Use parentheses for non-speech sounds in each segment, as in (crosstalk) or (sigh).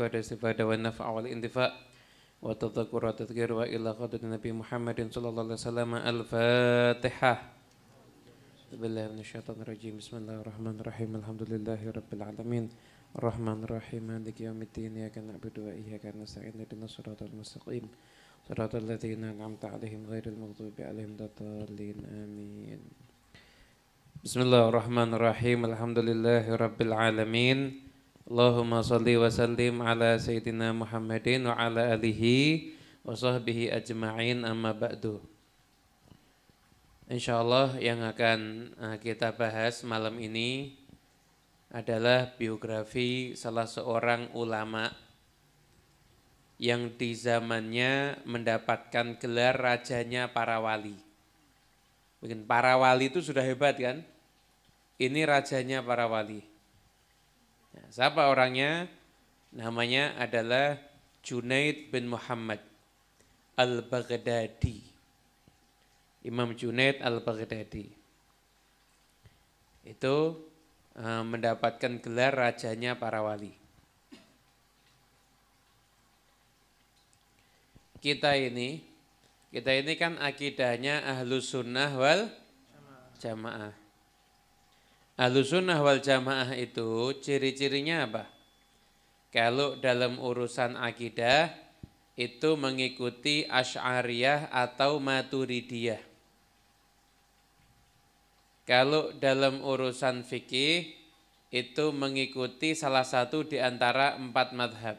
والاستفادة والنفع والاندفاع والتذكر والتذكير وإلى خدر النبي محمد صلى الله عليه وسلم الفاتحة بالله من الشيطان الرجيم بسم الله الرحمن الرحيم الحمد لله رب العالمين الرحمن الرحيم مالك يوم الدين إياك نعبد وإياك نستعين اهدنا الصراط المستقيم صراط الذين أنعمت عليهم غير المغضوب عليهم الضالين آمين بسم الله الرحمن الرحيم الحمد لله رب العالمين Allahumma salli wa sallim ala Sayyidina Muhammadin wa ala alihi wa sahbihi ajma'in amma ba'du Insyaallah yang akan eh, kita bahas malam ini adalah biografi salah seorang ulama yang di zamannya mendapatkan gelar rajanya para wali. Mungkin para wali itu sudah hebat kan? Ini rajanya para wali. Siapa orangnya? Namanya adalah Junaid bin Muhammad Al-Baghdadi. Imam Junaid Al-Baghdadi. Itu uh, mendapatkan gelar rajanya para wali. Kita ini, kita ini kan akidahnya ahlu sunnah wal jamaah sunnah wal jamaah itu ciri-cirinya apa? Kalau dalam urusan akidah itu mengikuti Asy'ariyah atau Maturidiyah. Kalau dalam urusan fikih itu mengikuti salah satu di antara empat madhab.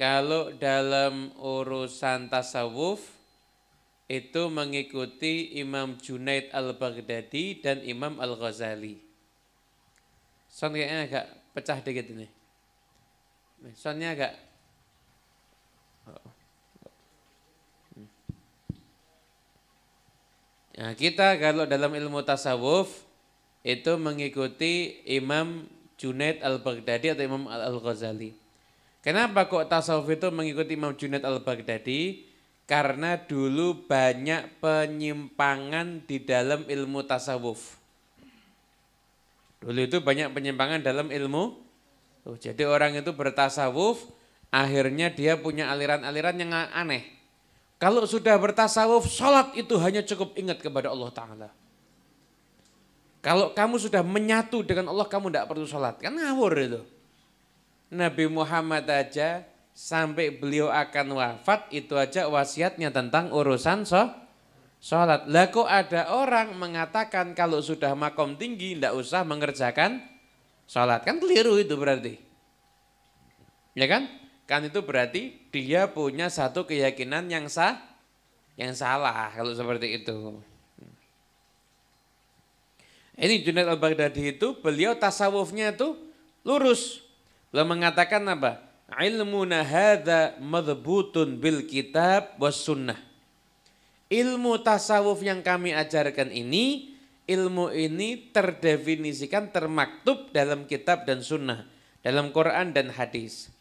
Kalau dalam urusan tasawuf itu mengikuti Imam Junaid al-Baghdadi dan Imam al-Ghazali. Son kayaknya agak pecah dikit ini. Sonnya agak Nah, kita kalau dalam ilmu tasawuf itu mengikuti Imam Junaid al-Baghdadi atau Imam al-Ghazali. Kenapa kok tasawuf itu mengikuti Imam Junaid al-Baghdadi? Karena dulu banyak penyimpangan di dalam ilmu tasawuf. Dulu itu banyak penyimpangan dalam ilmu. Tuh, oh, jadi orang itu bertasawuf, akhirnya dia punya aliran-aliran yang aneh. Kalau sudah bertasawuf, sholat itu hanya cukup ingat kepada Allah Ta'ala. Kalau kamu sudah menyatu dengan Allah, kamu tidak perlu sholat. Kan ngawur itu. Nabi Muhammad aja sampai beliau akan wafat itu aja wasiatnya tentang urusan so, sholat. Lah ada orang mengatakan kalau sudah makom tinggi tidak usah mengerjakan sholat. Kan keliru itu berarti. Ya kan? Kan itu berarti dia punya satu keyakinan yang sah, yang salah kalau seperti itu. Ini Junaid al-Baghdadi itu beliau tasawufnya itu lurus. Beliau mengatakan apa? ilmuna hadza madhbutun bil kitab was sunnah. Ilmu tasawuf yang kami ajarkan ini, ilmu ini terdefinisikan termaktub dalam kitab dan sunnah, dalam Quran dan hadis.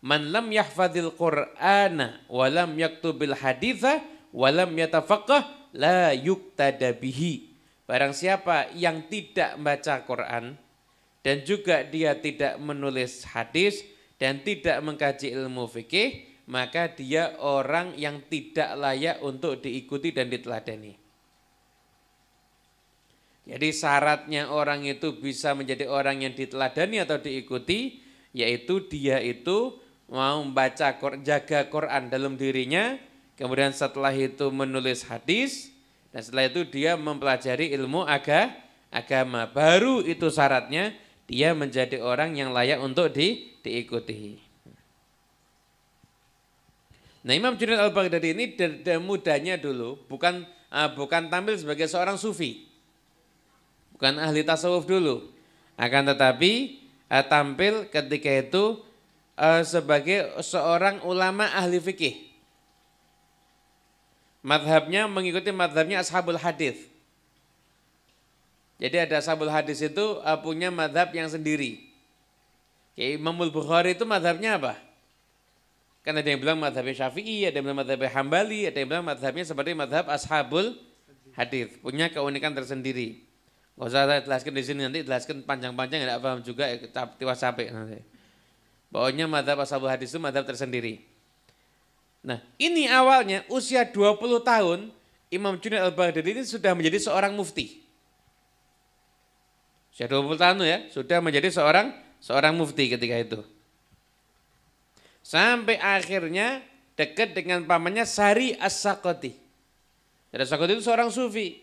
Man lam yahfadil Qur'ana wa lam yaktubil haditha wa lam yatafaqah la yuktada bihi. Barang siapa yang tidak membaca Quran dan juga dia tidak menulis hadis, dan tidak mengkaji ilmu fikih, maka dia orang yang tidak layak untuk diikuti dan diteladani. Jadi syaratnya orang itu bisa menjadi orang yang diteladani atau diikuti, yaitu dia itu mau membaca jaga Quran dalam dirinya, kemudian setelah itu menulis hadis, dan setelah itu dia mempelajari ilmu agama. Baru itu syaratnya dia menjadi orang yang layak untuk di, diikuti. Nah Imam Junaid al-Baghdadi ini dari mudanya dulu bukan uh, bukan tampil sebagai seorang sufi. Bukan ahli tasawuf dulu. Akan tetapi uh, tampil ketika itu uh, sebagai seorang ulama ahli fikih. Madhabnya mengikuti madhabnya ashabul hadith. Jadi ada sabul hadis itu uh, punya madhab yang sendiri. Kayak Imamul Bukhari itu madhabnya apa? Kan ada yang bilang madhabnya Syafi'i, ada yang bilang madhabnya Hambali, ada yang bilang madhabnya seperti madhab Ashabul Hadis. Punya keunikan tersendiri. Gak usah saya jelaskan di sini nanti jelaskan panjang-panjang nggak paham juga ya, tiwas capek nanti. Pokoknya madhab ashabul hadis itu madhab tersendiri. Nah ini awalnya usia 20 tahun Imam Junaid al-Baghdadi ini sudah menjadi seorang mufti. Syekh 20 tahun ya, sudah menjadi seorang seorang mufti ketika itu. Sampai akhirnya dekat dengan pamannya Sari As-Sakoti. Sari as itu seorang sufi.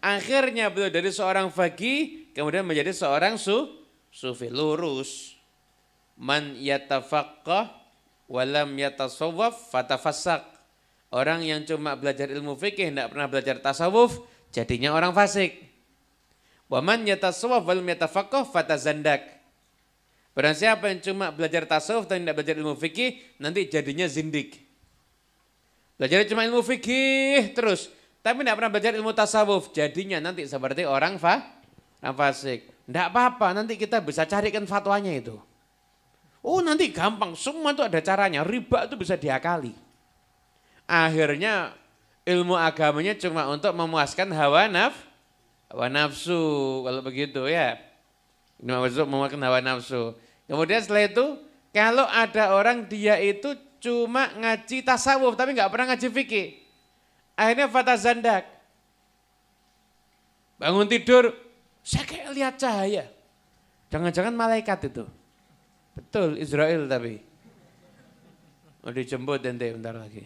Akhirnya beliau dari seorang fakih kemudian menjadi seorang su sufi lurus. Man yatafaqqah walam yatasawwaf fatafasak. Orang yang cuma belajar ilmu fikih tidak pernah belajar tasawuf jadinya orang fasik. Wa man yatasawwaf wal yatafaqqah fatazandak. Barang siapa yang cuma belajar tasawuf dan tidak belajar ilmu fikih, nanti jadinya zindik. Belajar cuma ilmu fikih terus, tapi tidak pernah belajar ilmu tasawuf, jadinya nanti seperti orang fa, orang fasik. Tidak apa-apa, nanti kita bisa carikan fatwanya itu. Oh nanti gampang, semua itu ada caranya, riba itu bisa diakali. Akhirnya ilmu agamanya cuma untuk memuaskan hawa nafsu. Hawa nafsu, kalau begitu ya. ini Memakan hawa nafsu. Kemudian setelah itu, kalau ada orang dia itu cuma ngaji tasawuf tapi nggak pernah ngaji fikih. Akhirnya fatah zandak. Bangun tidur, saya kayak lihat cahaya. Jangan-jangan malaikat itu. Betul, Israel tapi. Mau dijemput nanti bentar lagi.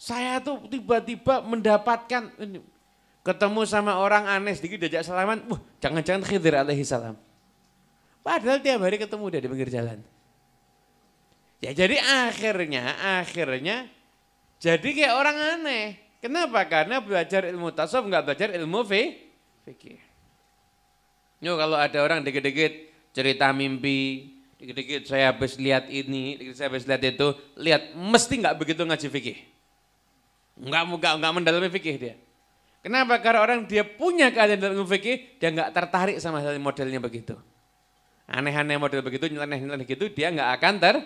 Saya tuh tiba-tiba mendapatkan, Ketemu sama orang aneh sedikit diajak salaman, wah jangan-jangan Khidir alaihi salam. Padahal tiap hari ketemu dia di pinggir jalan. Ya jadi akhirnya, akhirnya jadi kayak orang aneh. Kenapa? Karena belajar ilmu tasawuf nggak belajar ilmu fikih. Yo kalau ada orang dikit-dikit cerita mimpi, dikit-dikit saya habis lihat ini, dikit saya habis lihat itu, lihat mesti nggak begitu ngaji fikih. Nggak nggak nggak mendalami fikih dia. Kenapa? Karena orang dia punya keadaan dalam fikih, dia nggak tertarik sama modelnya begitu. Aneh-aneh model begitu, nyeleneh-nyeleneh gitu, dia nggak akan ter,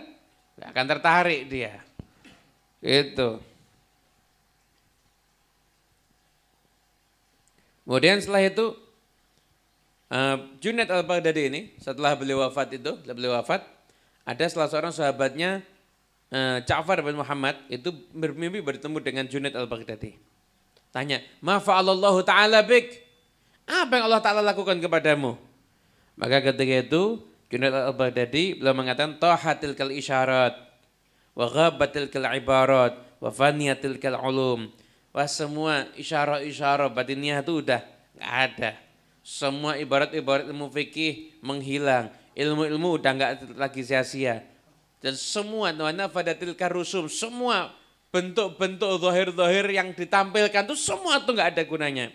nggak akan tertarik dia. Itu. Kemudian setelah itu uh, Junaid al-Baghdadi ini setelah beliau wafat itu, setelah beliau wafat, ada salah seorang sahabatnya uh, Ja'far bin Muhammad itu bermimpi bertemu dengan Junaid al-Baghdadi. Tanya, ma fa'alallahu ta'ala bik? Apa yang Allah Ta'ala lakukan kepadamu? Maka ketika itu, Junaid al-Baghdadi beliau mengatakan, Tahatil kal isyarat, wa ghabatil kal ibarat, wa faniyatil kal ulum. Wah semua isyarat-isyarat batiniah itu udah nggak ada. Semua ibarat-ibarat ilmu fikih menghilang. Ilmu-ilmu udah nggak lagi sia-sia. Dan semua, wa nafadatil rusum semua bentuk-bentuk zahir-zahir yang ditampilkan itu semua tuh nggak ada gunanya.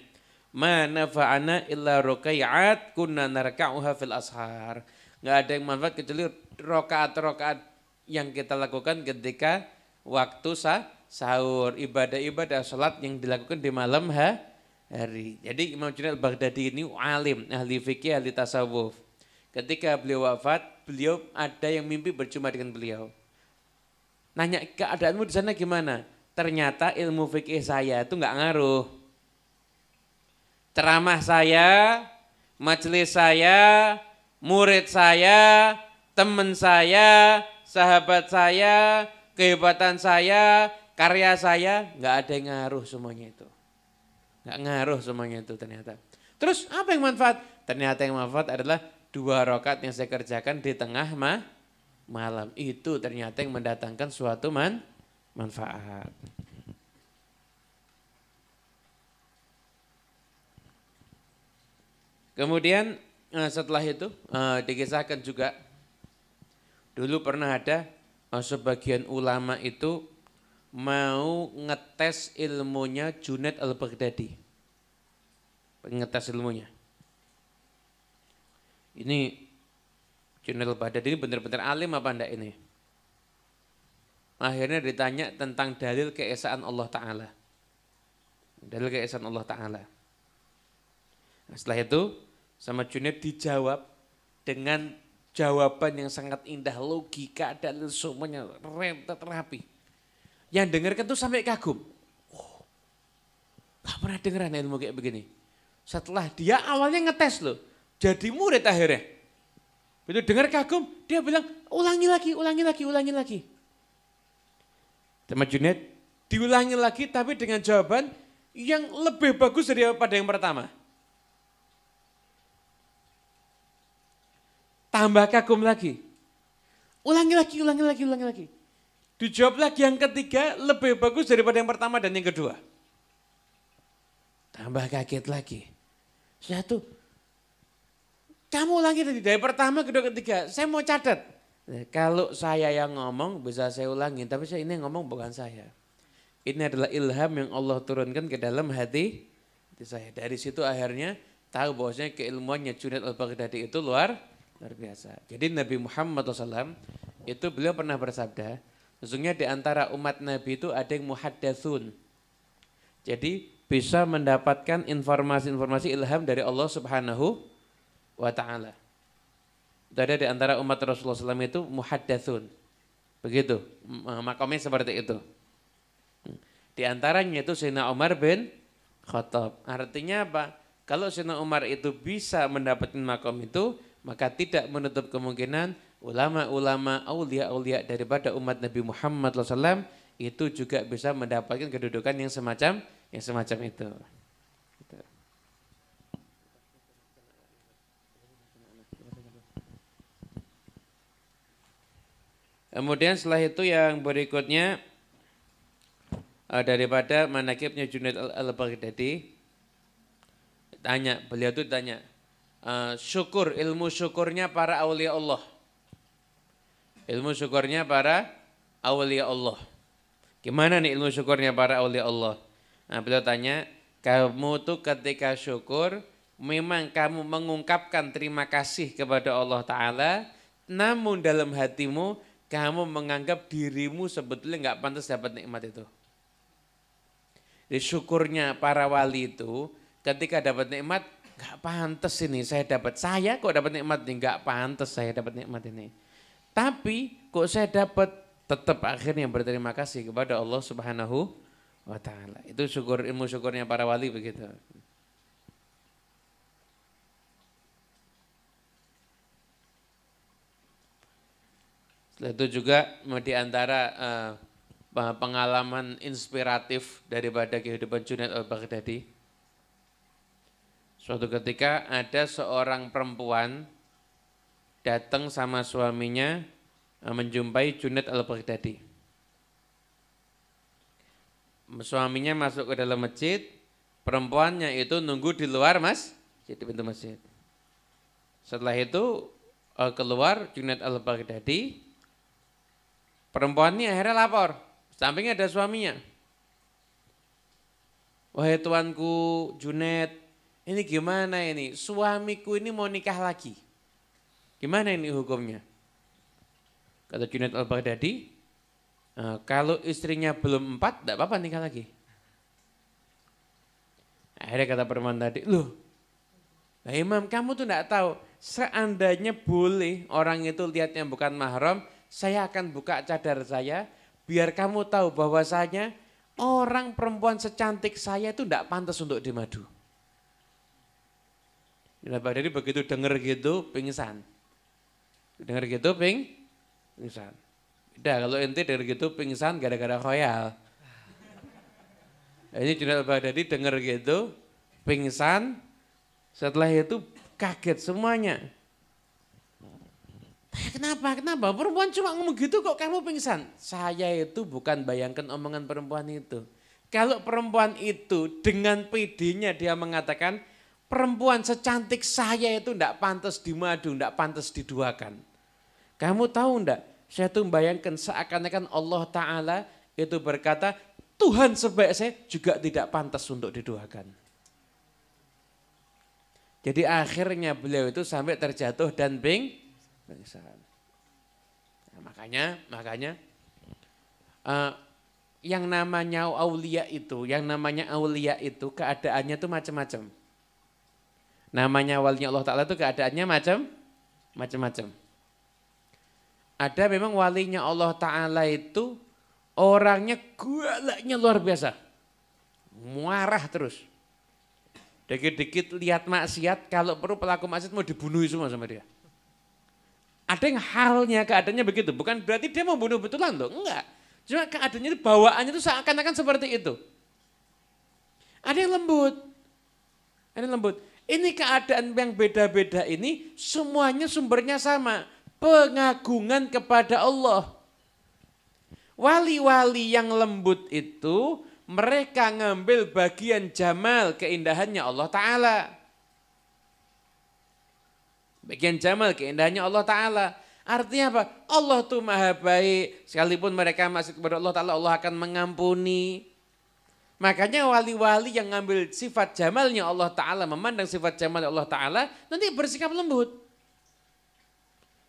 mana faana illa roka'at kunna narka'uha fil ashar. Nggak ada yang manfaat kecuali rokaat-rokaat yang kita lakukan ketika waktu sah sahur, ibadah-ibadah salat yang dilakukan di malam ha, hari. Jadi Imam Junaid baghdadi ini alim, ahli fikih, ahli tasawuf. Ketika beliau wafat, beliau ada yang mimpi berjumpa dengan beliau. Nanya keadaanmu di sana gimana? Ternyata ilmu fikih saya itu nggak ngaruh. Ceramah saya, majelis saya, murid saya, teman saya, sahabat saya, kehebatan saya, karya saya, nggak ada yang ngaruh semuanya itu. Nggak ngaruh semuanya itu ternyata. Terus apa yang manfaat? Ternyata yang manfaat adalah dua rokat yang saya kerjakan di tengah mah malam. Itu ternyata yang mendatangkan suatu man manfaat. Kemudian eh, setelah itu eh, dikisahkan juga dulu pernah ada eh, sebagian ulama itu mau ngetes ilmunya Junet al-Baghdadi. Ngetes ilmunya. Ini Junaid pada diri ini benar-benar alim apa enggak ini? Akhirnya ditanya tentang dalil keesaan Allah Ta'ala. Dalil keesaan Allah Ta'ala. Nah, setelah itu sama Junaid dijawab dengan jawaban yang sangat indah, logika, dalil semuanya rentet rapi. Yang dengarkan tuh sampai kagum. Oh, gak pernah dengeran ilmu kayak begini. Setelah dia awalnya ngetes loh, jadi murid akhirnya. Begitu dengar kagum, dia bilang, ulangi lagi, ulangi lagi, ulangi lagi. Teman Junet, diulangi lagi tapi dengan jawaban yang lebih bagus daripada yang pertama. Tambah kagum lagi. Ulangi lagi, ulangi lagi, ulangi lagi. Dijawab lagi yang ketiga lebih bagus daripada yang pertama dan yang kedua. Tambah kaget lagi. Satu, kamu lagi tadi dari pertama kedua ketiga. Saya mau catat. Eh, kalau saya yang ngomong bisa saya ulangi, tapi saya ini ngomong bukan saya. Ini adalah ilham yang Allah turunkan ke dalam hati, hati saya. Dari situ akhirnya tahu bahwasanya keilmuannya Junaid al-Baghdadi itu luar luar biasa. Jadi Nabi Muhammad SAW itu beliau pernah bersabda, sesungguhnya di antara umat Nabi itu ada yang muhaddatsun. Jadi bisa mendapatkan informasi-informasi ilham dari Allah Subhanahu wa ta'ala. Ada di antara umat Rasulullah SAW itu muhaddatsun. Begitu, eh, makamnya seperti itu. Hmm. Di antaranya itu Sayyidina Umar bin Khattab. Artinya apa? Kalau Sayyidina Umar itu bisa mendapatkan makom itu, maka tidak menutup kemungkinan ulama-ulama aulia-aulia daripada umat Nabi Muhammad SAW itu juga bisa mendapatkan kedudukan yang semacam yang semacam itu. Kemudian setelah itu yang berikutnya eh, daripada manakibnya Junaid al-Baghdadi tanya, beliau itu tanya, eh, syukur ilmu syukurnya para awliya Allah. Ilmu syukurnya para awliya Allah. Gimana nih ilmu syukurnya para awliya Allah? Nah, beliau tanya, kamu tuh ketika syukur memang kamu mengungkapkan terima kasih kepada Allah taala, namun dalam hatimu kamu menganggap dirimu sebetulnya nggak pantas dapat nikmat itu. Jadi syukurnya para wali itu ketika dapat nikmat nggak pantas ini saya dapat saya kok dapat nikmat ini nggak pantas saya dapat nikmat ini. Tapi kok saya dapat tetap akhirnya berterima kasih kepada Allah Subhanahu wa taala. Itu syukur ilmu syukurnya para wali begitu. itu juga di antara uh, pengalaman inspiratif daripada kehidupan Junaid al-Baghdadi. Suatu ketika ada seorang perempuan datang sama suaminya uh, menjumpai Junaid al-Baghdadi. Suaminya masuk ke dalam masjid, perempuannya itu nunggu di luar mas, jadi pintu masjid. Setelah itu uh, keluar Junaid al-Baghdadi, Perempuan ini akhirnya lapor, sampingnya ada suaminya. Wahai tuanku Junet, ini gimana ini? Suamiku ini mau nikah lagi. Gimana ini hukumnya? Kata Junet al-Baghdadi, eh, kalau istrinya belum empat, tidak apa-apa nikah lagi. Akhirnya kata perempuan tadi, loh, nah Imam kamu tuh tidak tahu, seandainya boleh orang itu lihat yang bukan mahram, saya akan buka cadar saya biar kamu tahu bahwasanya orang perempuan secantik saya itu tidak pantas untuk dimadu. madu. Mbak Dedi begitu dengar gitu pingsan. dengar gitu ping, pingsan. Udah kalau ente dari gitu pingsan gara-gara royal. Ini Jenderal Dari dengar gitu, pingsan, setelah itu kaget semuanya. Tanya kenapa, kenapa? Perempuan cuma ngomong gitu kok kamu pingsan? Saya itu bukan bayangkan omongan perempuan itu. Kalau perempuan itu dengan pedenya dia mengatakan, perempuan secantik saya itu tidak pantas dimadu, tidak pantas diduakan. Kamu tahu ndak? Saya tuh bayangkan seakan-akan Allah Ta'ala itu berkata, Tuhan sebaik saya juga tidak pantas untuk diduakan. Jadi akhirnya beliau itu sampai terjatuh dan bing, Kegelisahan. Nah, makanya, makanya uh, yang namanya aulia itu, yang namanya aulia itu keadaannya tuh macam-macam. Namanya walinya Allah Ta'ala itu keadaannya macam, macam-macam. Ada memang walinya Allah Ta'ala itu orangnya gueleknya luar biasa. Muarah terus. Dikit-dikit lihat maksiat, kalau perlu pelaku maksiat mau dibunuh semua sama dia. Ada yang halnya keadaannya begitu. Bukan berarti dia membunuh betulan loh, enggak. Cuma keadaannya itu bawaannya itu seakan-akan seperti itu. Ada yang lembut. Ada yang lembut. Ini keadaan yang beda-beda ini semuanya sumbernya sama. Pengagungan kepada Allah. Wali-wali yang lembut itu mereka ngambil bagian jamal keindahannya Allah Ta'ala. Bagian jamal keindahannya Allah Ta'ala. Artinya apa? Allah tuh maha baik. Sekalipun mereka masih kepada Allah Ta'ala, Allah akan mengampuni. Makanya wali-wali yang ngambil sifat jamalnya Allah Ta'ala, memandang sifat jamal Allah Ta'ala, nanti bersikap lembut.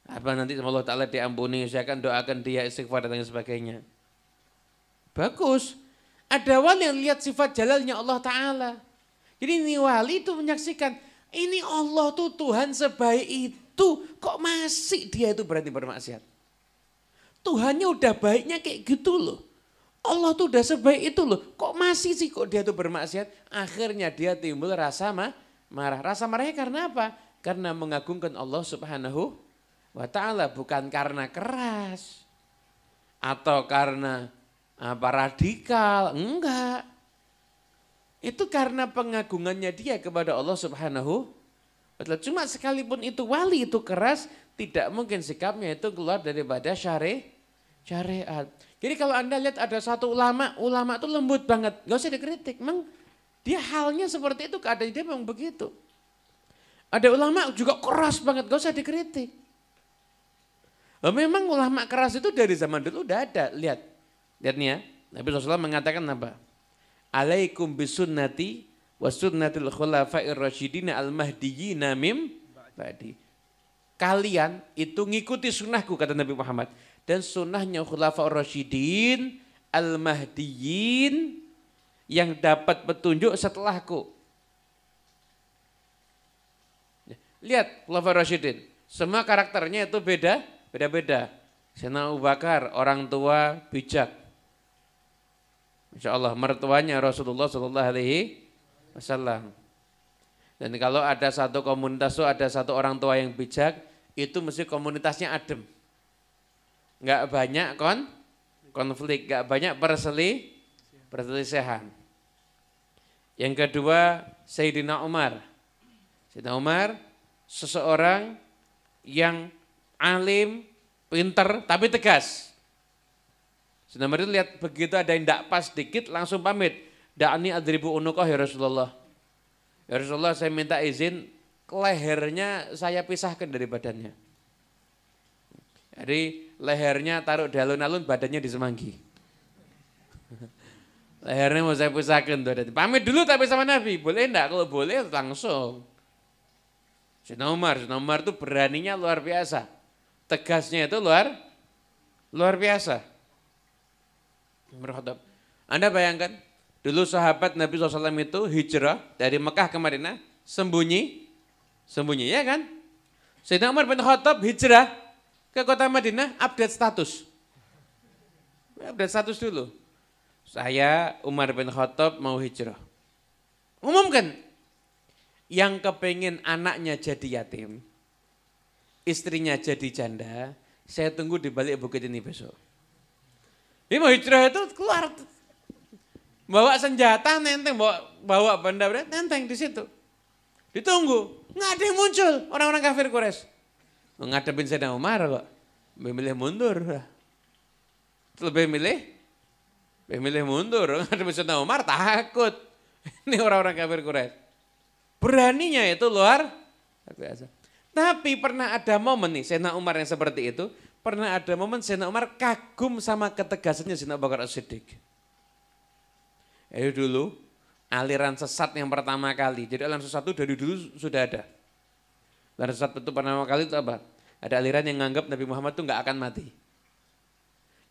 Apa nanti sama Allah Ta'ala diampuni, saya akan doakan dia istighfar dan sebagainya. Bagus. Ada wali yang lihat sifat jalalnya Allah Ta'ala. Jadi ini wali itu menyaksikan, ini Allah tuh Tuhan sebaik itu, kok masih dia itu berarti bermaksiat? Tuhannya udah baiknya kayak gitu loh. Allah tuh udah sebaik itu loh, kok masih sih kok dia itu bermaksiat? Akhirnya dia timbul rasa ma marah. Rasa marahnya karena apa? Karena mengagungkan Allah subhanahu wa ta'ala. Bukan karena keras. Atau karena apa radikal. Enggak itu karena pengagungannya dia kepada Allah Subhanahu wa taala. Cuma sekalipun itu wali itu keras, tidak mungkin sikapnya itu keluar daripada syari syariat. Jadi kalau Anda lihat ada satu ulama, ulama itu lembut banget, nggak usah dikritik. Memang dia halnya seperti itu, keadaan dia memang begitu. Ada ulama juga keras banget, gak usah dikritik. memang ulama keras itu dari zaman dulu udah ada. Lihat, lihat nih ya. Nabi SAW mengatakan apa? alaikum bisunnati wa sunnatil khulafair rasyidina al mahdiyina mim ba'di. Kalian itu ngikuti sunnahku kata Nabi Muhammad dan sunnahnya khulafaur rasyidin al mahdiyin yang dapat petunjuk setelahku. Lihat khulafaur rasyidin, semua karakternya itu beda, beda-beda. Sena Abu Bakar orang tua bijak, Insya Allah mertuanya Rasulullah Shallallahu Alaihi Wasallam. Dan kalau ada satu komunitas ada satu orang tua yang bijak, itu mesti komunitasnya adem. Enggak banyak kon konflik, enggak banyak perseli perselisihan. Yang kedua Sayyidina Umar. Sayyidina Umar seseorang yang alim, pinter, tapi tegas. Sayyidina Maria lihat begitu ada yang tidak pas sedikit langsung pamit. Da'ani adribu unukoh ya Rasulullah. Ya Rasulullah saya minta izin lehernya saya pisahkan dari badannya. Jadi lehernya taruh di alun-alun, badannya di semanggi. (laughs) lehernya mau saya pisahkan tuh. Pamit dulu tapi sama Nabi, boleh enggak? Kalau boleh langsung. Sayyidina Umar, Sayyidina Umar itu beraninya luar biasa. Tegasnya itu luar luar biasa. Umar Khattab. Anda bayangkan, dulu sahabat Nabi SAW itu hijrah dari Mekah ke Madinah, sembunyi, sembunyi ya kan? Sayyidina Umar bin Khattab hijrah ke kota Madinah, update status. Ya, update status dulu. Saya Umar bin Khattab mau hijrah. Umumkan, yang kepengen anaknya jadi yatim, istrinya jadi janda, saya tunggu di balik bukit ini besok. Dia mau hijrah itu keluar. Bawa senjata nenteng, bawa, bawa benda berat nenteng di situ. Ditunggu, nggak ada yang muncul orang-orang kafir Quraisy. Menghadapin Sayyidina Umar kok. Memilih mundur. Lebih milih, lebih milih mundur. Menghadapin Sayyidina Umar takut. Ini orang-orang kafir Quraisy. Beraninya itu luar biasa. Tapi pernah ada momen nih Sayyidina Umar yang seperti itu pernah ada momen Sayyidina Umar kagum sama ketegasannya Sayyidina Bakar As-Siddiq. dulu aliran sesat yang pertama kali. Jadi aliran sesat itu dari dulu sudah ada. Aliran sesat itu pertama kali itu apa? Ada aliran yang menganggap Nabi Muhammad itu nggak akan mati.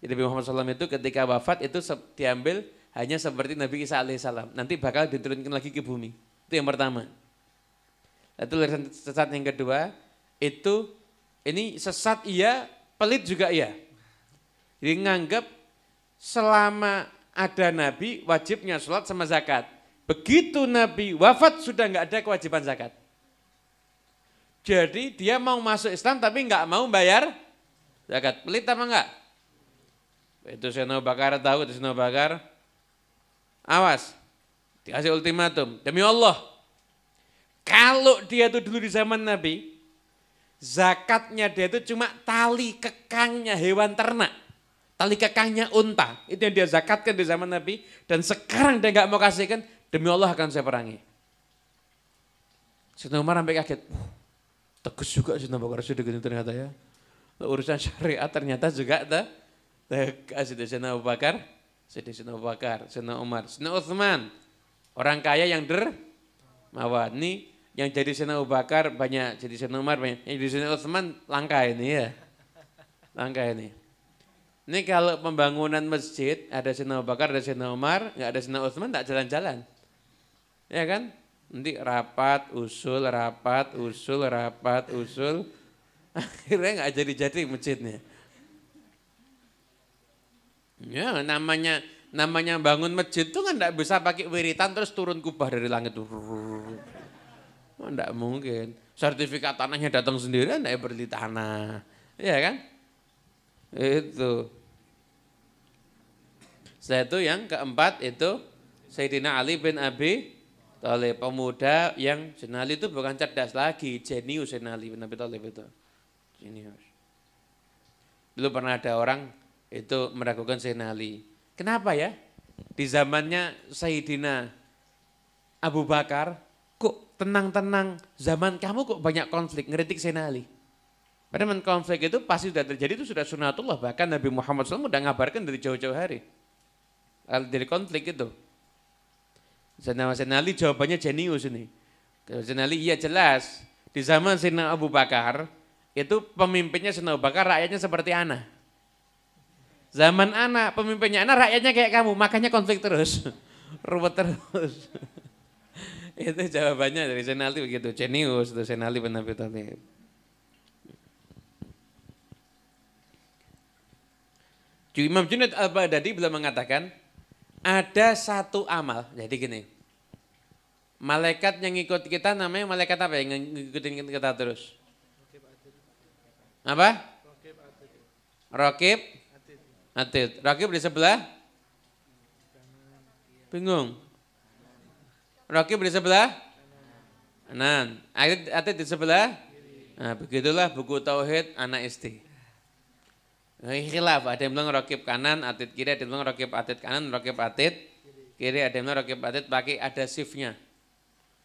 Jadi Nabi Muhammad SAW itu ketika wafat itu diambil hanya seperti Nabi Isa alaihissalam. Nanti bakal diturunkan lagi ke bumi. Itu yang pertama. Lalu aliran sesat yang kedua itu ini sesat iya Pelit juga ya. Jadi nganggap selama ada Nabi wajibnya sholat sama zakat. Begitu Nabi wafat sudah nggak ada kewajiban zakat. Jadi dia mau masuk Islam tapi nggak mau bayar zakat. Pelit apa enggak? Itu Seno Bakar tahu, itu Seno Bakar. Awas, dikasih ultimatum. Demi Allah, kalau dia itu dulu di zaman Nabi, zakatnya dia itu cuma tali kekangnya hewan ternak. Tali kekangnya unta. Itu yang dia zakatkan di zaman Nabi. Dan sekarang dia nggak mau kasihkan, demi Allah akan saya perangi. Siti Umar sampai kaget. Uh, tegas juga Siti Bakar sudah ini ternyata ya. Urusan syariat ternyata juga ada. tegas Siti Abu Bakar. Siti Abu Bakar, Siti Umar, Siti Uthman. Orang kaya yang der, nih yang jadi Sena Abu Bakar banyak, jadi Sena Umar banyak, yang jadi Sena Utsman langka ini ya. Langka ini. Ini kalau pembangunan masjid ada Sena Abu Bakar, ada Sena Umar, nggak ada Sena Utsman tak jalan-jalan. Ya kan? Nanti rapat, usul, rapat, usul, rapat, usul. (laughs) Akhirnya nggak jadi-jadi masjidnya. Ya, namanya namanya bangun masjid tuh kan nggak bisa pakai wiritan terus turun kubah dari langit. Tuh. Oh, enggak mungkin. Sertifikat tanahnya datang sendiri, enggak beli tanah. Iya kan? Itu. Setelah itu yang keempat itu Sayyidina Ali bin Abi Thalib, pemuda yang senali itu bukan cerdas lagi, jenius Sayyidina Ali bin Abi Thalib itu. Jenius. Dulu pernah ada orang itu meragukan Sayyidina Ali. Kenapa ya? Di zamannya Sayyidina Abu Bakar tenang-tenang, zaman kamu kok banyak konflik, ngeritik Senali. Padahal konflik itu pasti sudah terjadi, itu sudah sunatullah. Bahkan Nabi Muhammad SAW sudah ngabarkan dari jauh-jauh hari. Dari konflik itu. Sayyidina Senali jawabannya jenius ini. Senali iya jelas, di zaman Sayyidina Abu Bakar, itu pemimpinnya Sayyidina Abu Bakar, rakyatnya seperti anak. Zaman anak, pemimpinnya anak, rakyatnya kayak kamu, makanya konflik terus. (laughs) Ruwet terus. Itu jawabannya dari Senalti begitu, jenius itu Senalti benar Tatib. Imam Junaid al-Baghdadi belum mengatakan, ada satu amal, jadi gini, malaikat yang ngikut kita namanya malaikat apa yang ngikutin kita terus? Apa? Rokib Atid. Rokib di sebelah? Bingung. Rokib di sebelah kanan. Atit di sebelah Nah, begitulah buku Tauhid anak istri. Nah, khilaf, ada yang bilang rokib kanan, atit kiri, ada yang bilang rokib atit kanan, rokib atit kiri, ada yang bilang rokib atit pakai ada shiftnya.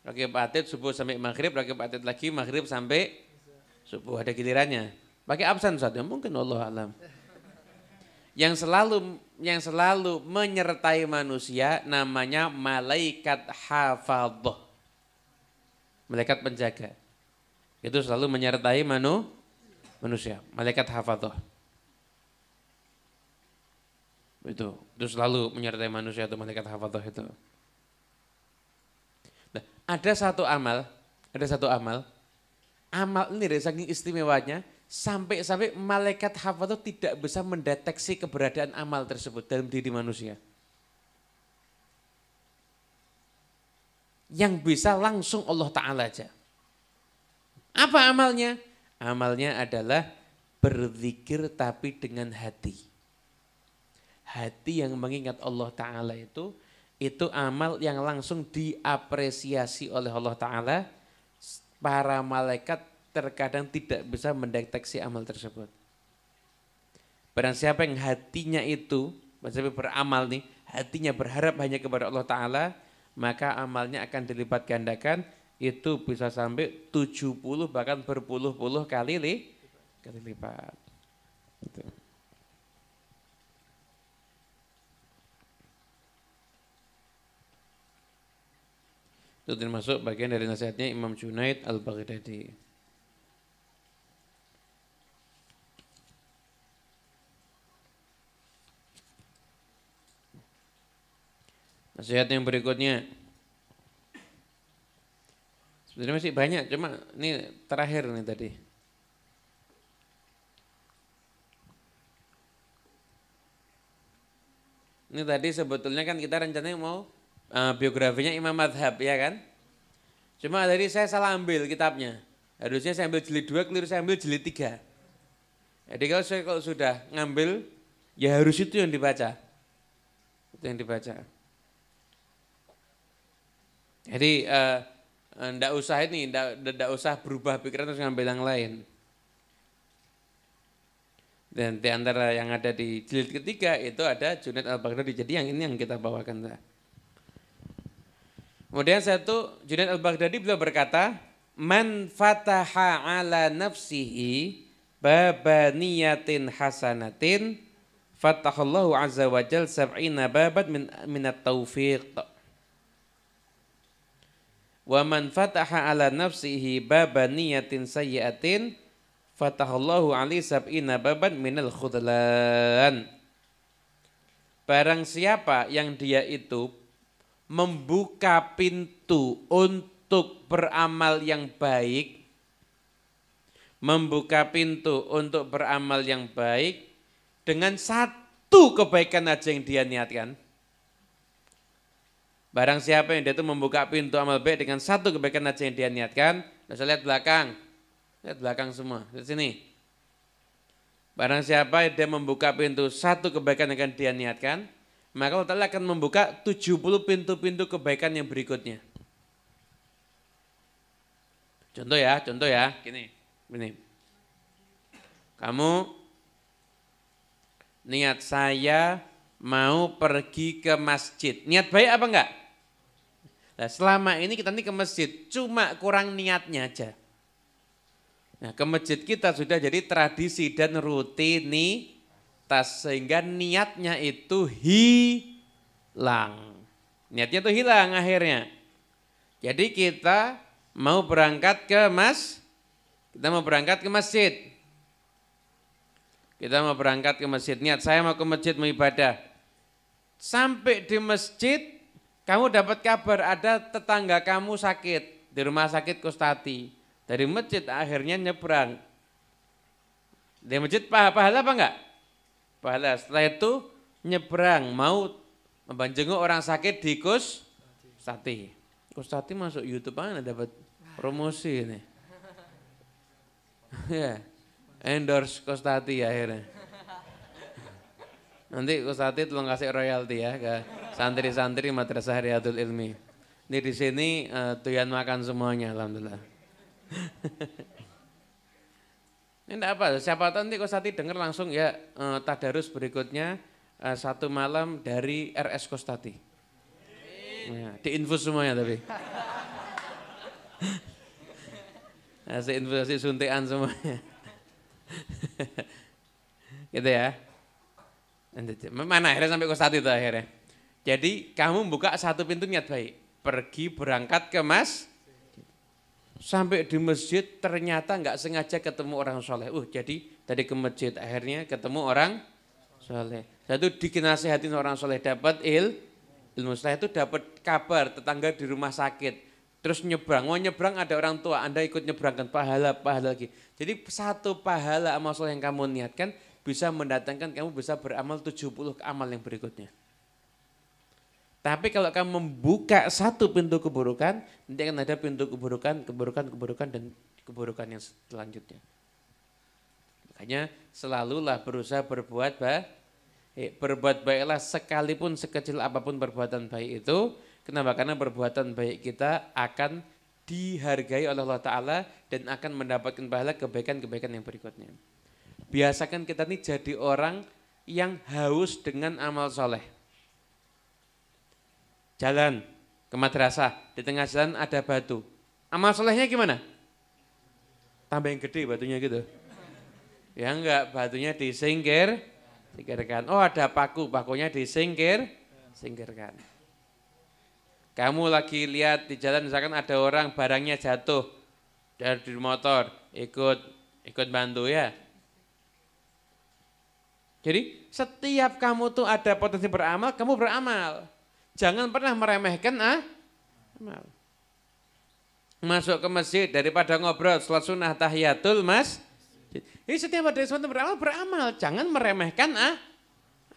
Rokib atit subuh sampai maghrib, rokib atit lagi maghrib sampai subuh, ada gilirannya. Pakai absen saja mungkin Allah alam. Yang selalu yang selalu menyertai manusia namanya malaikat hafadzah. Malaikat penjaga. Itu selalu menyertai manu, manusia, malaikat hafadzah. Itu, itu selalu menyertai manusia atau malaikat hafadzah itu. Nah, ada satu amal, ada satu amal. Amal ini dari saking istimewanya, Sampai-sampai malaikat itu tidak bisa mendeteksi keberadaan amal tersebut dalam diri manusia. Yang bisa langsung Allah Ta'ala aja. Apa amalnya? Amalnya adalah berzikir tapi dengan hati. Hati yang mengingat Allah Ta'ala itu, itu amal yang langsung diapresiasi oleh Allah Ta'ala. Para malaikat terkadang tidak bisa mendeteksi amal tersebut. Barang siapa yang hatinya itu, maksudnya beramal nih, hatinya berharap hanya kepada Allah Ta'ala, maka amalnya akan dilipat gandakan, itu bisa sampai 70 bahkan berpuluh-puluh kali, li, kali lipat. Gitu. Itu termasuk bagian dari nasihatnya Imam Junaid Al-Baghdadi. Nasihat yang berikutnya. Sebenarnya masih banyak, cuma ini terakhir nih tadi. Ini tadi sebetulnya kan kita rencananya mau uh, biografinya Imam Madhab, ya kan? Cuma tadi saya salah ambil kitabnya. Harusnya saya ambil jilid dua keliru saya ambil jilid tiga Jadi kalau saya kalau sudah ngambil, ya harus itu yang dibaca. Itu yang dibaca. Jadi uh, usah ini, tidak ndak usah berubah pikiran terus ngambil yang lain. Dan di antara yang ada di jilid ketiga itu ada Junaid al-Baghdadi. Jadi yang ini yang kita bawakan. Kemudian satu, Junaid al-Baghdadi beliau berkata, Man fataha ala nafsihi babaniyatin hasanatin fatahallahu azza wa jal sab'ina babat min, minat taufiq. Wa man fataha ala nafsihi baba niyatin sayyiatin fatahallahu ali sab'ina baban minal khudlan. Barang siapa yang dia itu membuka pintu untuk beramal yang baik, membuka pintu untuk beramal yang baik dengan satu kebaikan aja yang dia niatkan, Barang siapa yang dia itu membuka pintu amal baik dengan satu kebaikan saja yang dia niatkan, saya lihat belakang, lihat belakang semua, lihat sini. Barang siapa yang dia membuka pintu satu kebaikan yang akan dia niatkan, maka Allah Ta'ala akan membuka 70 pintu-pintu kebaikan yang berikutnya. Contoh ya, contoh ya, gini, gini. Kamu niat saya mau pergi ke masjid. Niat baik apa enggak? Nah, selama ini kita nih ke masjid, cuma kurang niatnya aja. Nah, ke masjid kita sudah jadi tradisi dan rutinitas sehingga niatnya itu hilang. Niatnya itu hilang akhirnya. Jadi kita mau berangkat ke mas, kita mau berangkat ke masjid. Kita mau berangkat ke masjid, niat saya mau ke masjid mau ibadah. Sampai di masjid, kamu dapat kabar ada tetangga kamu sakit di rumah sakit Kustati. Dari masjid akhirnya nyebrang. Di masjid pahala, pahala apa enggak? Pahala. Setelah itu nyebrang mau membanjenguk orang sakit di Kustati. Kustati masuk YouTube mana dapat promosi ini. (laughs) ya. Endorse Kustati akhirnya. Nanti Ustadz tolong kasih royalti ya ke santri-santri Madrasah Riyadul Ilmi. Ini di sini uh, eh, tuyan makan semuanya alhamdulillah. (laughs) Ini enggak apa, siapa tahu nanti Kostati dengar langsung ya uh, tadarus berikutnya uh, satu malam dari RS Kostati. Ya, infus semuanya tapi. Hasil (laughs) nah, infusasi suntikan semuanya. (laughs) gitu ya. Mana akhirnya sampai ke satu itu akhirnya. Jadi kamu buka satu pintu niat baik. Pergi berangkat ke mas. Sampai di masjid ternyata nggak sengaja ketemu orang soleh. Uh jadi tadi ke masjid akhirnya ketemu orang soleh. Satu dikinasehatin orang soleh dapat il. Ilmu soleh itu dapat kabar tetangga di rumah sakit terus nyebrang, mau nyebrang ada orang tua, Anda ikut nyebrangkan pahala, pahala lagi. Jadi satu pahala amal soleh yang kamu niatkan bisa mendatangkan kamu bisa beramal 70 amal yang berikutnya. Tapi kalau kamu membuka satu pintu keburukan, nanti akan ada pintu keburukan, keburukan, keburukan, dan keburukan yang selanjutnya. Makanya selalulah berusaha berbuat baik, eh, berbuat baiklah sekalipun sekecil apapun perbuatan baik itu. Kenapa? Karena perbuatan baik kita akan dihargai oleh Allah Ta'ala dan akan mendapatkan pahala kebaikan-kebaikan yang berikutnya. Biasakan kita ini jadi orang yang haus dengan amal soleh. Jalan ke madrasah, di tengah jalan ada batu. Amal solehnya gimana? Tambah yang gede batunya gitu. Ya enggak, batunya disingkir, singkirkan. Oh ada paku, pakunya disingkir, singkirkan. Kamu lagi lihat di jalan misalkan ada orang barangnya jatuh dari motor, ikut ikut bantu ya. Jadi setiap kamu tuh ada potensi beramal, kamu beramal. Jangan pernah meremehkan ah, amal. Masuk ke masjid daripada ngobrol sholat sunnah tahiyatul mas. Ini setiap ada sesuatu beramal, beramal. Jangan meremehkan ah,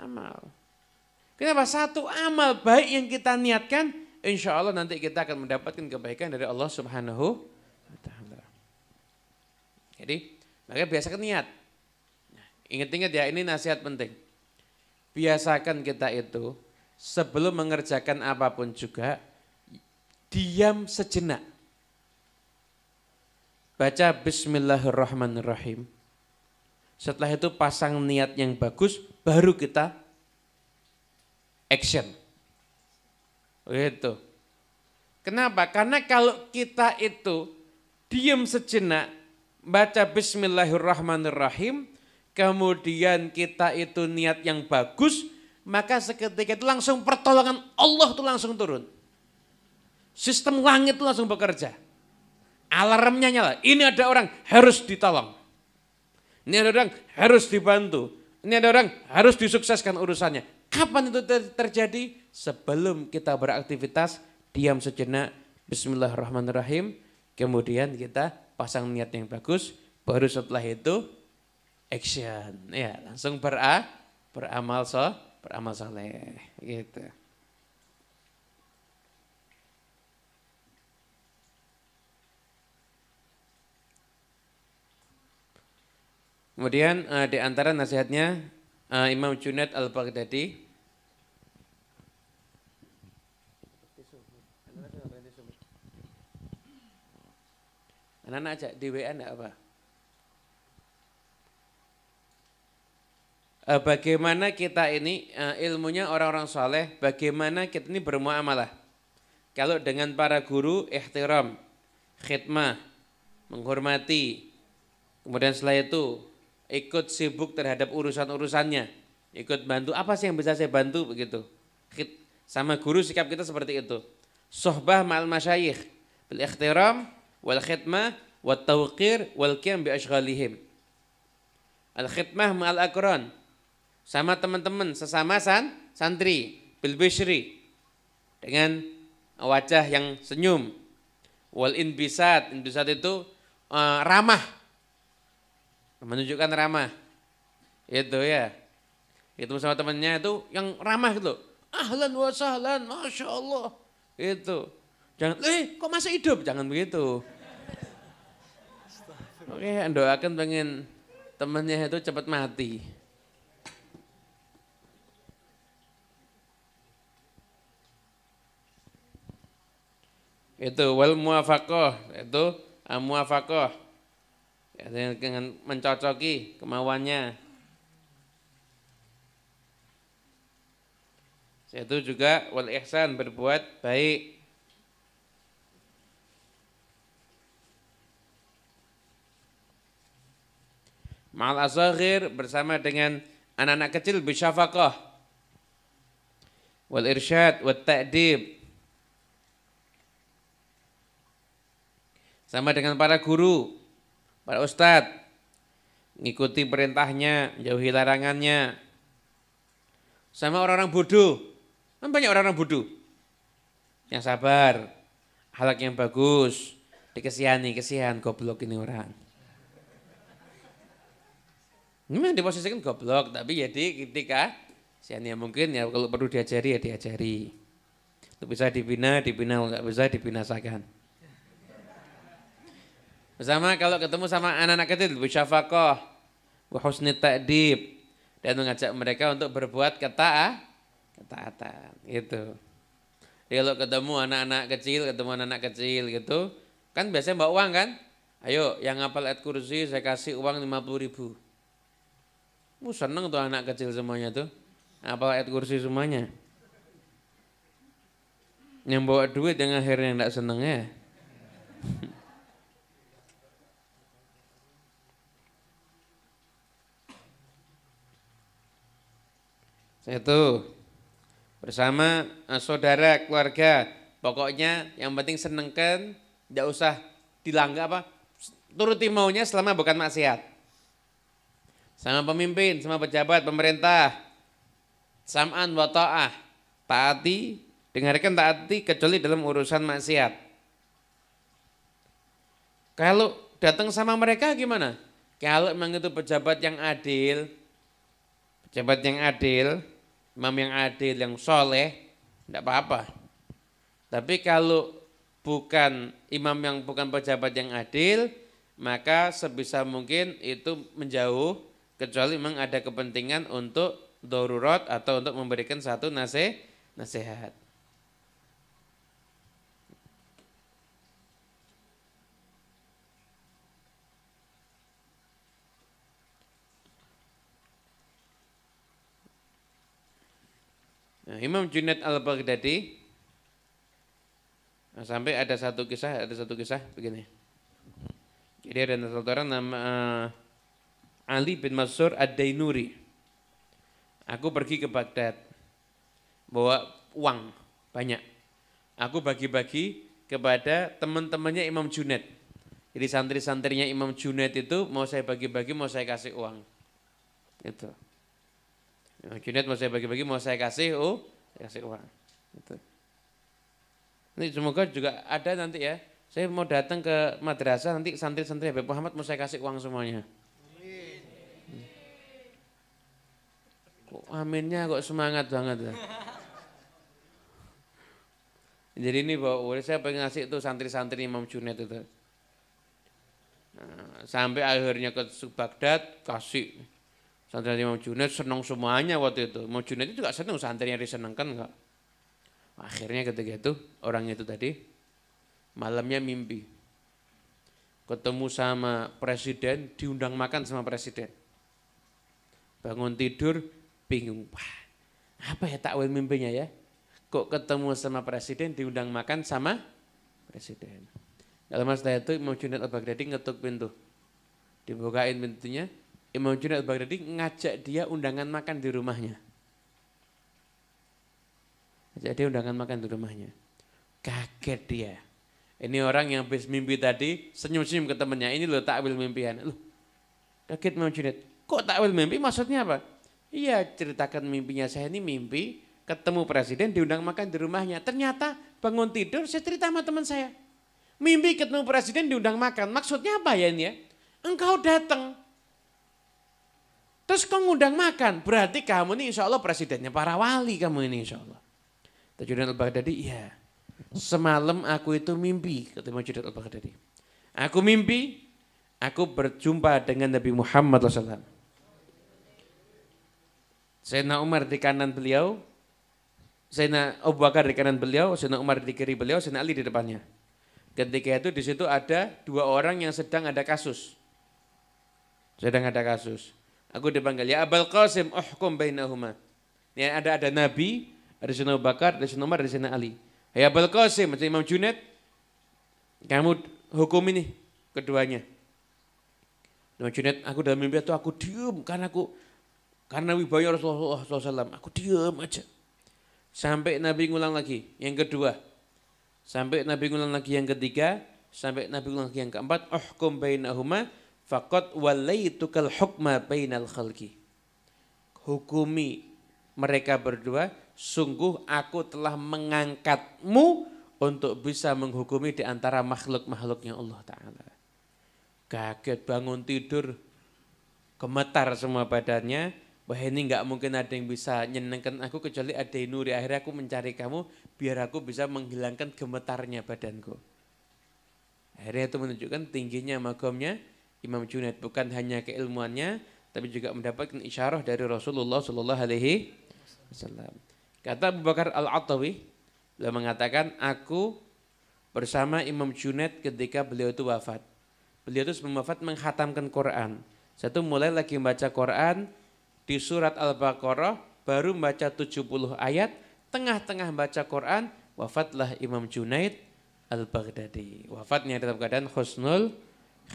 amal. Kenapa? Satu amal baik yang kita niatkan, insya Allah nanti kita akan mendapatkan kebaikan dari Allah subhanahu wa ta'ala. Jadi, makanya biasakan niat. Ingat-ingat ya, ini nasihat penting. Biasakan kita itu sebelum mengerjakan apapun juga, diam sejenak. Baca Bismillahirrahmanirrahim. Setelah itu pasang niat yang bagus, baru kita action. Gitu. Kenapa? Karena kalau kita itu diam sejenak, baca Bismillahirrahmanirrahim, kemudian kita itu niat yang bagus, maka seketika itu langsung pertolongan Allah itu langsung turun. Sistem langit itu langsung bekerja. Alarmnya nyala, ini ada orang harus ditolong. Ini ada orang harus dibantu. Ini ada orang harus disukseskan urusannya. Kapan itu terjadi? Sebelum kita beraktivitas, diam sejenak, bismillahirrahmanirrahim. Kemudian kita pasang niat yang bagus, baru setelah itu action. Ya, langsung bera, beramal so, beramal soleh. Gitu. Kemudian uh, di antara nasihatnya uh, Imam Junaid Al-Baghdadi Anak-anak ajak di WA enggak apa? Eh, bagaimana kita ini eh, ilmunya orang-orang soleh, bagaimana kita ini bermuamalah. Kalau dengan para guru, ikhtiram, khidmah, menghormati, kemudian setelah itu ikut sibuk terhadap urusan-urusannya, ikut bantu, apa sih yang bisa saya bantu begitu. Sama guru sikap kita seperti itu. Sohbah ma'al masyayikh, bil ikhtiram, wal khidmah, wal tawqir, wal qiyam bi ashghalihim. Al khidmah ma'al akron, sama teman-teman sesama san, santri bilbisri dengan wajah yang senyum wal inbisat inbisat itu uh, ramah menunjukkan ramah itu ya itu sama temannya itu yang ramah gitu ahlan wa sahlan masya Allah itu jangan eh kok masih hidup jangan begitu oke doakan pengen temannya itu cepat mati itu wal muafakoh itu muafakoh ya, dengan mencocoki kemauannya itu juga wal ihsan berbuat baik mal asaghir bersama dengan anak-anak kecil bisyafakoh wal irsyad wal ta'dib Sama dengan para guru, para ustadz, ngikuti perintahnya, jauhi larangannya. Sama orang-orang bodoh, kan banyak orang-orang bodoh. Yang sabar, halak yang bagus, dikesiani kesian goblok ini orang. Memang diposisikan goblok, tapi ya di ketika siani yang mungkin ya kalau perlu diajari ya diajari. Itu bisa dibina, dibina, nggak bisa dibinasakan. Bersama kalau ketemu sama anak-anak kecil, bersyafakoh, husni ta'dib. Dan mengajak mereka untuk berbuat ketaah, ketaatan gitu. Jadi kalau ketemu anak-anak kecil, ketemu anak-anak kecil gitu, kan biasanya bawa uang kan? Ayo yang ngapal ayat kursi saya kasih uang 50 ribu. Uh, seneng tuh anak kecil semuanya tuh. Ngapal ayat kursi semuanya. Yang bawa duit yang akhirnya enggak seneng ya. (laughs) Itu. Bersama eh, saudara, keluarga. Pokoknya yang penting senengkan, tidak usah dilanggar apa, turuti maunya selama bukan maksiat. Sama pemimpin, sama pejabat, pemerintah. Sam'an wa ta'ah. Taati, dengarkan taati kecuali dalam urusan maksiat. Kalau datang sama mereka gimana? Kalau memang itu pejabat yang adil, pejabat yang adil, imam yang adil, yang soleh, tidak apa-apa. Tapi kalau bukan imam yang bukan pejabat yang adil, maka sebisa mungkin itu menjauh, kecuali memang ada kepentingan untuk darurat atau untuk memberikan satu nasih nasihat. Nah, Imam Junaid al-Baghdadi nah, sampai ada satu kisah, ada satu kisah begini. Jadi ada satu orang nama uh, Ali bin Masur ad-Dainuri. Aku pergi ke Baghdad bawa uang banyak. Aku bagi-bagi kepada teman-temannya Imam Junaid. Jadi santri-santrinya Imam Junaid itu mau saya bagi-bagi, mau saya kasih uang. Itu. Unit mau saya bagi-bagi, mau saya kasih, oh, saya kasih uang. Itu. Ini semoga juga ada nanti ya. Saya mau datang ke madrasah nanti santri-santri Habib Muhammad mau saya kasih uang semuanya. Amin. Kok aminnya kok semangat banget. Ya. Jadi ini bahwa saya pengen ngasih itu santri-santri Imam Junet itu. Nah, sampai akhirnya ke Baghdad kasih Santri Imam Junaid seneng semuanya waktu itu. Imam Junaid itu gak seneng, santrinya disenangkan enggak. Akhirnya ketika itu orang itu tadi malamnya mimpi. Ketemu sama presiden, diundang makan sama presiden. Bangun tidur, bingung. Wah, apa ya takwil mimpinya ya? Kok ketemu sama presiden, diundang makan sama presiden. Dalam setelah itu Imam Junaid al-Baghdadi ngetuk pintu. Dibukain pintunya, Imam Junaid Baghdadi ngajak dia undangan makan di rumahnya. Ngajak dia undangan makan di rumahnya. Kaget dia. Ini orang yang habis mimpi tadi senyum-senyum ke temennya. Ini loh takwil mimpian. Loh, kaget Imam Junaid. Kok takwil mimpi maksudnya apa? Iya ceritakan mimpinya saya ini mimpi ketemu presiden diundang makan di rumahnya. Ternyata bangun tidur saya cerita sama teman saya. Mimpi ketemu presiden diundang makan. Maksudnya apa ya ini ya? Engkau datang Terus kau ngundang makan, berarti kamu ini insya Allah presidennya para wali kamu ini insya Allah. Tajudin al-Baghdadi, iya. Semalam aku itu mimpi, kata Tajuddin al-Baghdadi. Aku mimpi, aku berjumpa dengan Nabi Muhammad SAW. Sayyidina Umar di kanan beliau, Sayyidina Abu Bakar di kanan beliau, Sayyidina Umar di kiri beliau, Sayyidina Ali di depannya. Ketika itu di situ ada dua orang yang sedang ada kasus. Sedang ada kasus. Aku dipanggil, ya Abul Qasim, uhkum bainahuma. Ya, ada ada Nabi, ada Sunnah Bakar, ada Sunnah Umar, ada Sunnah Ali. Ya Abul Qasim, macam Imam junet kamu hukum ini keduanya. Imam Junaid, aku dalam mimpi itu aku diem karena aku karena wibawa Rasulullah SAW, aku diem aja. Sampai Nabi ngulang lagi, yang kedua. Sampai Nabi ngulang lagi yang ketiga, sampai Nabi ngulang lagi yang keempat, uhkum bainahuma, Fakot walaitukal hukma bainal khalqi. Hukumi mereka berdua, sungguh aku telah mengangkatmu untuk bisa menghukumi di antara makhluk-makhluknya Allah Ta'ala. Kaget bangun tidur, gemetar semua badannya, wah ini nggak mungkin ada yang bisa nyenengkan aku kecuali ada yang nuri. Akhirnya aku mencari kamu biar aku bisa menghilangkan gemetarnya badanku. Akhirnya itu menunjukkan tingginya makomnya Imam Junaid bukan hanya keilmuannya tapi juga mendapatkan isyarah dari Rasulullah Shallallahu Alaihi Wasallam. Kata Abu Bakar Al Attawi beliau mengatakan aku bersama Imam Junaid ketika beliau itu wafat. Beliau itu sebelum wafat menghatamkan Quran. Satu mulai lagi membaca Quran di surat Al-Baqarah baru membaca 70 ayat, tengah-tengah membaca Quran wafatlah Imam Junaid Al-Baghdadi. Wafatnya dalam keadaan husnul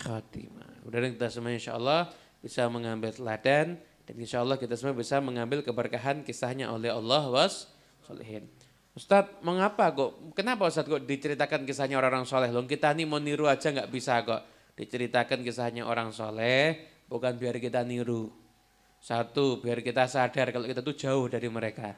khatimah. udah kita semua insya Allah bisa mengambil teladan dan insya Allah kita semua bisa mengambil keberkahan kisahnya oleh Allah was solehin. Ustadz, mengapa kok? Kenapa Ustadz kok diceritakan kisahnya orang-orang soleh? Loh, kita nih mau niru aja nggak bisa kok. Diceritakan kisahnya orang soleh, bukan biar kita niru. Satu, biar kita sadar kalau kita tuh jauh dari mereka.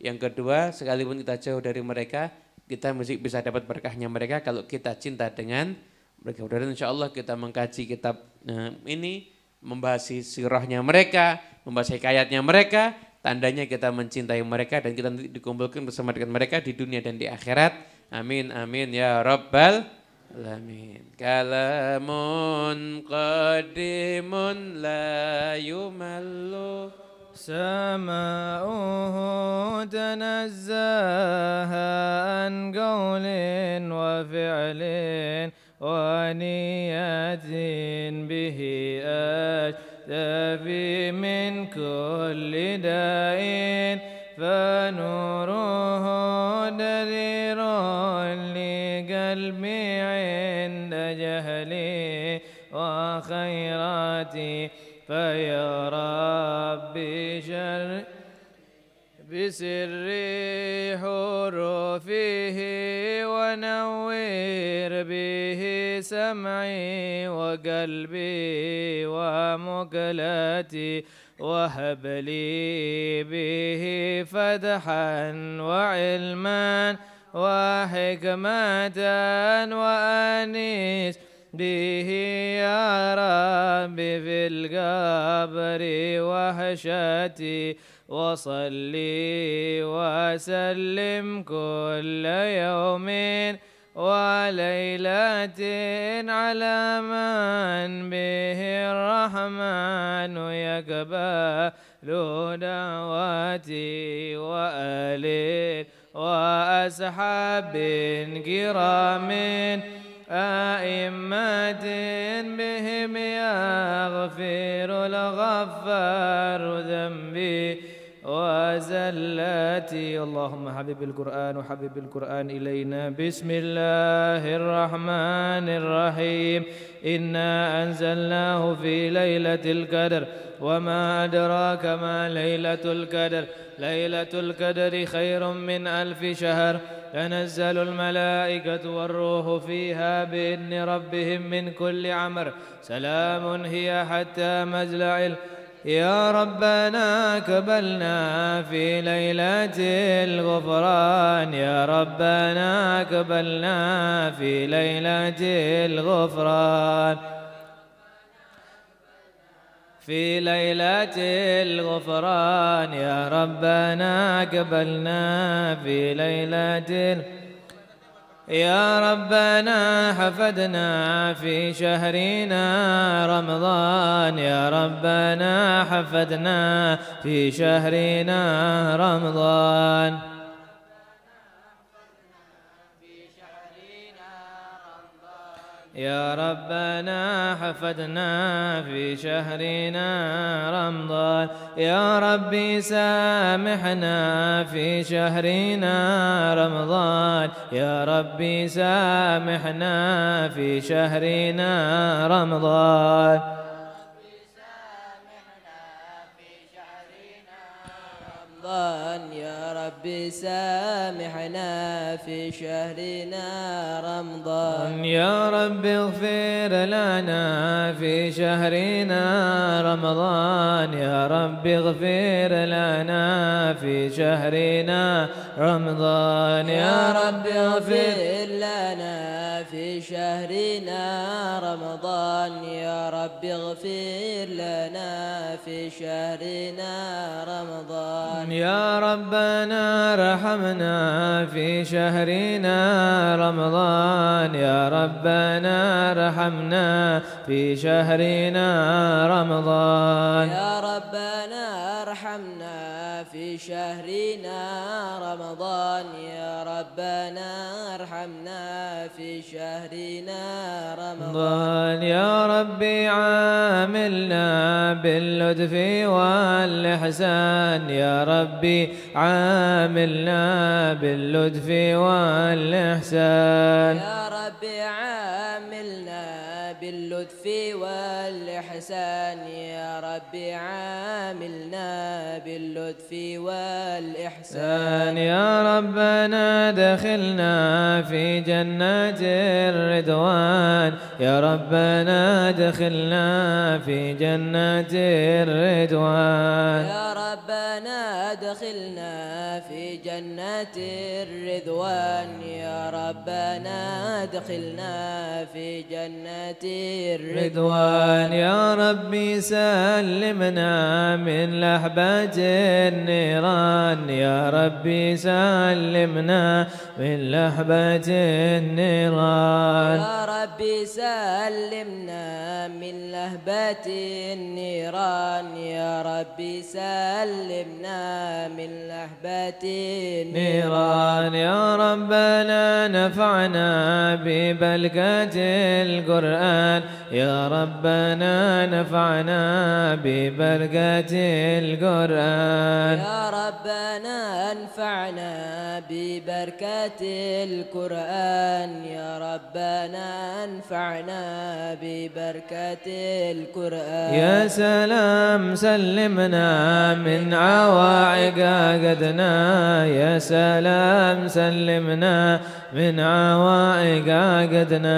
Yang kedua, sekalipun kita jauh dari mereka, kita mesti bisa dapat berkahnya mereka kalau kita cinta dengan mereka berada insya Allah kita mengkaji kitab eh, ini membahas sirahnya mereka membahas hikayatnya mereka tandanya kita mencintai mereka dan kita dikumpulkan bersama dengan mereka di dunia dan di akhirat amin amin ya rabbal alamin kalamun qadimun la yumallu سماؤه تنزاها عن قول وفعل ونية به أشتفي من كل داء فنوره دليل لقلبي عند جهلي وخيراتي فيا ربي شر بسر حروفه ونوّر به سمعي وقلبي ومقلتي وهب لي به فتحا وعلما وحكمة وأنيس به يا رب في القبر وحشتي وصلي وسلم كل يوم وليلة على من به الرحمن يقبل دعوتي وآل وأصحاب كرام أئمة بهم يغفر الغفار ذنبي وزلاتي اللهم حبب القرآن وحبب القرآن إلينا بسم الله الرحمن الرحيم إنا أنزلناه في ليلة القدر وما أدراك ما ليلة القدر ليلة القدر خير من ألف شهر تنزل الملائكة والروح فيها بإذن ربهم من كل عمر سلام هي حتى مزلع يا ربنا كبلنا في ليلة الغفران يا ربنا كبلنا في ليلة الغفران في ليلة الغفران يا ربنا قبلنا في ليلة يا ربنا حفدنا في شهرنا رمضان يا ربنا حفدنا في شهرنا رمضان يا ربنا حفظنا في شهرنا رمضان يا ربي سامحنا في شهرنا رمضان يا ربي سامحنا في شهرنا رمضان رمضان يا رب سامحنا في شهرنا رمضان يا رب اغفر لنا في شهرنا رمضان يا رب اغفر لنا في شهرنا رمضان يا رب اغفر لنا في شهرنا رمضان يا رب اغفر لنا في شهرنا رمضان يا ربنا رحمنا في شهرنا رمضان يا ربنا رحمنا في شهرنا رمضان يا ربنا رحمنا في شهرنا رمضان يا ربنا ارحمنا في شهرنا رمضان يا ربي عاملنا باللطف والإحسان يا ربي عاملنا باللطف والإحسان يا ربي عاملنا اللطف والإحسان يا ربي عاملنا باللطف والإحسان يا ربنا دخلنا في جنات الرضوان يا ربنا دخلنا في جنات الرضوان يا ربنا دخلنا في جنات الرضوان يا ربنا دخلنا في جنات الرضوان يا ربي سلمنا من لحبات النيران يا ربي سلمنا من لهبة النيران يا ربي سلمنا من لهبة النيران يا ربي سلمنا من لهبة النيران يا ربنا نفعنا ببلغة القرآن يا ربنا نفعنا ببلغة القرآن يا ربنا انفعنا ببركة القرآن يا ربنا انفعنا ببركة القرآن يا سلام سلمنا من عواعق قدنا يا سلام سلمنا من عوائق عقدنا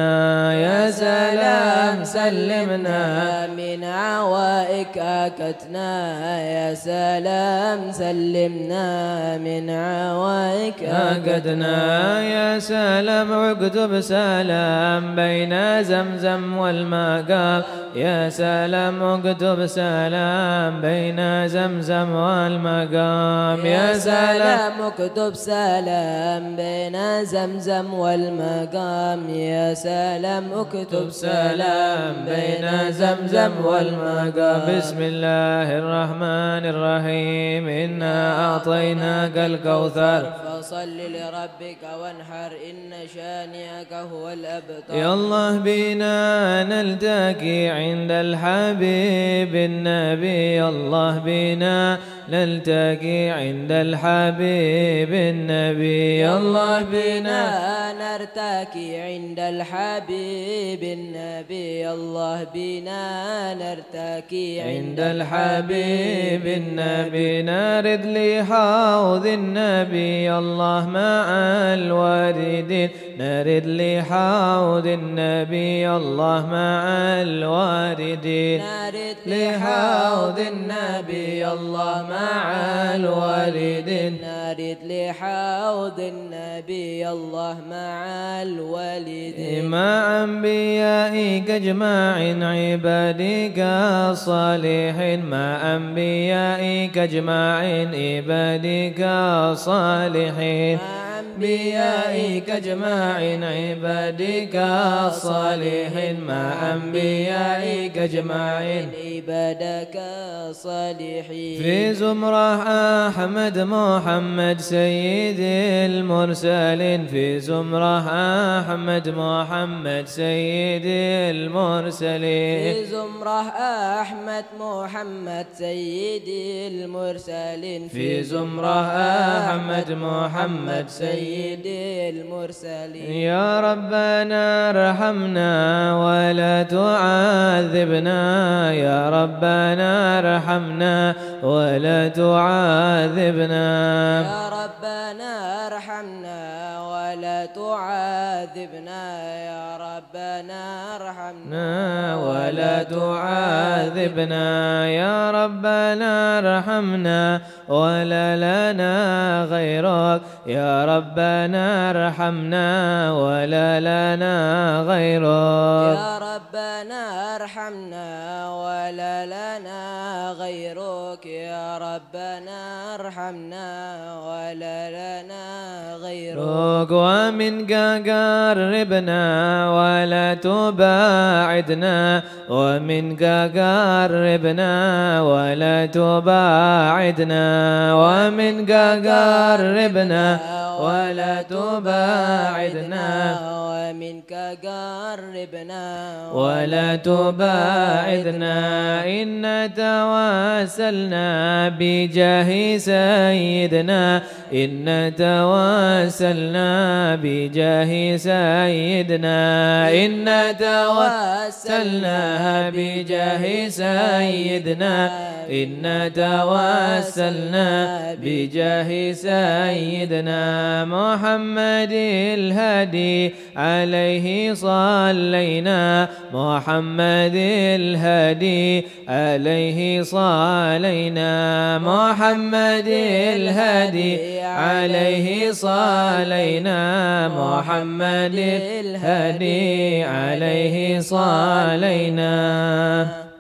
يا سلام سلمنا من عوائق عقدنا يا سلام سلمنا من عوائق عقدنا يا سلام عقد بسلام بين زمزم والمقام يا سلام عقد سلام بين زمزم والمقام يا سلام عقد سلام بين زمزم زمزم والمقام يا سلام اكتب سلام بين زمزم والمقام بسم الله الرحمن الرحيم إنا أعطيناك الكوثر فصل لربك وانحر إن شانئك هو الأبتر يا الله بنا نلتقي عند الحبيب النبي الله بنا نلتقي عند الحبيب النبي الله بنا نرتقي عند الحبيب النبي الله بنا نرتقي عند الحبيب النبي نرد لحوض النبي الله مع الوالدين نرد لحوض النبي الله مع الواردين نرد لحوض النبي الله مع الواردين نرد لحوض النبي الله مع الوالدين مع أنبيائك أجمعين عبادك الصالحين مع أنبيائك أجمعين عبادك الصالحين مع أنبيائك أجمع عبادك صالحين مع أنبيائك أجمعين عبادك صالحين في زمرة أحمد محمد سيد المرسلين في زمرة أحمد محمد سيد المرسلين في زمرة أحمد محمد سيد المرسلين في زمرة أحمد محمد سيد سيد المرسلين يا ربنا ارحمنا ولا تعذبنا يا ربنا ارحمنا ولا تعذبنا يا ربنا ارحمنا ولا تعاذبنا يا ربنا ارحمنا ولا تعاذبنا يا ربنا ارحمنا ولا لنا غيرك يا ربنا ارحمنا ولا لنا غيرك يا ربنا ارحمنا ولا لنا غيرك يا ربنا ارحمنا ولا لنا اقوى ومن قربنا ولا تباعدنا ومن قربنا ولا تباعدنا ومن قربنا ولا تباعدنا ومن قربنا ولا تباعدنا إن تواسلنا بجاه سيدنا إن تواسلنا توسلنا بجاه سيدنا إنا توسلنا بجاه سيدنا إنا توسلنا بجاه سيدنا محمد الهادي عليه صلينا محمد الهادي عليه صلينا محمد الهادي عليه صلينا علينا محمد الهادي عليه صلينا